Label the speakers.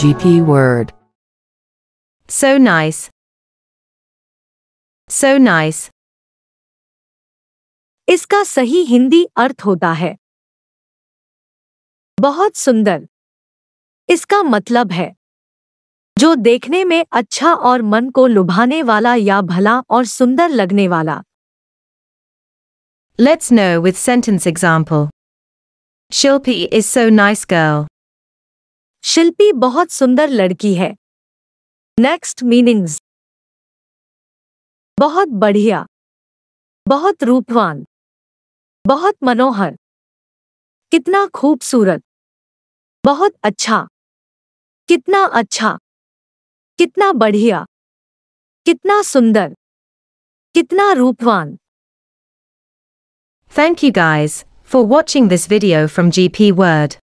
Speaker 1: GP word. So nice.
Speaker 2: So nice.
Speaker 3: इसका सही हिंदी अर्थ होता है बहुत सुंदर इसका मतलब है जो देखने में अच्छा और मन को लुभाने वाला या भला और सुंदर लगने वाला
Speaker 4: let's know with sentence example Shilpi is so nice girl Shilpi बहुत सुंदर लड़की है नेक्स्ट मीनिंग्स
Speaker 2: बहुत बढ़िया बहुत रूपवान बहुत मनोहर कितना खूबसूरत बहुत अच्छा कितना अच्छा कितना बढ़िया कितना सुंदर कितना रूपवान thank you guys for watching this video from G P word